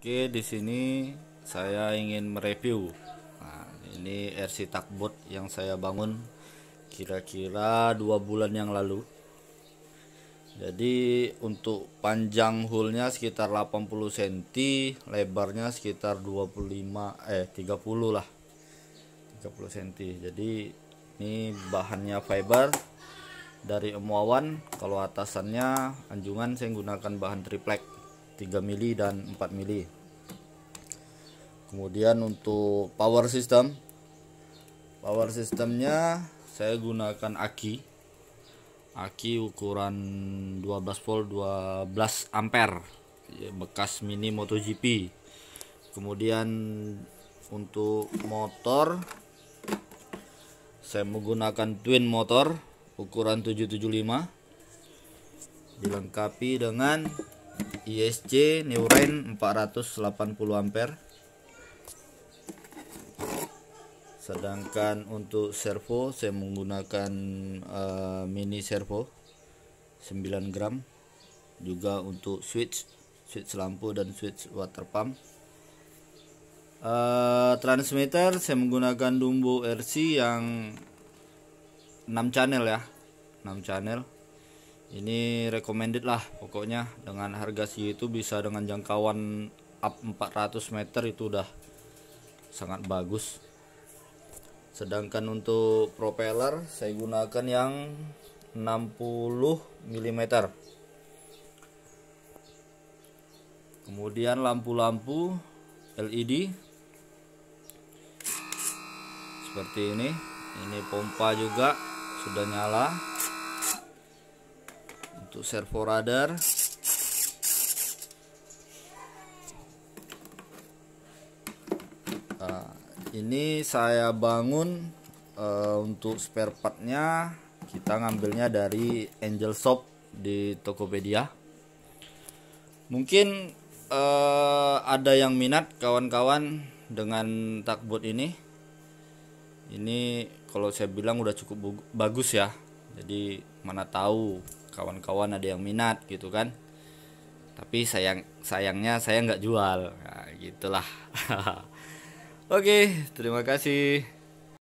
Oke, di sini saya ingin mereview. Nah, ini RC takbot yang saya bangun kira-kira dua bulan yang lalu. Jadi untuk panjang hulnya sekitar 80 cm, lebarnya sekitar 25 eh 30 lah. 30 cm. Jadi ini bahannya fiber dari emuawan, kalau atasannya anjungan saya gunakan bahan triplek. 3 mili dan 4 mili kemudian untuk power system power systemnya saya gunakan aki aki ukuran 12 volt 12 ampere ya, bekas mini MotoGP kemudian untuk motor saya menggunakan twin motor ukuran 775 dilengkapi dengan ISC Rain 480 ampere sedangkan untuk servo saya menggunakan uh, mini servo 9 gram juga untuk switch switch lampu dan switch water pump uh, transmitter saya menggunakan dumbo RC yang 6 channel ya 6 channel ini recommended lah pokoknya dengan harga si itu bisa dengan jangkauan up 400 meter itu udah sangat bagus sedangkan untuk propeller saya gunakan yang 60 mm kemudian lampu-lampu LED seperti ini ini pompa juga sudah nyala satu servo radar nah, ini saya bangun uh, untuk spare partnya kita ngambilnya dari Angel Shop di Tokopedia mungkin uh, ada yang minat kawan-kawan dengan takbot ini ini kalau saya bilang udah cukup bagus ya jadi mana tahu kawan-kawan ada yang minat gitu kan tapi sayang sayangnya saya nggak jual nah, gitulah oke terima kasih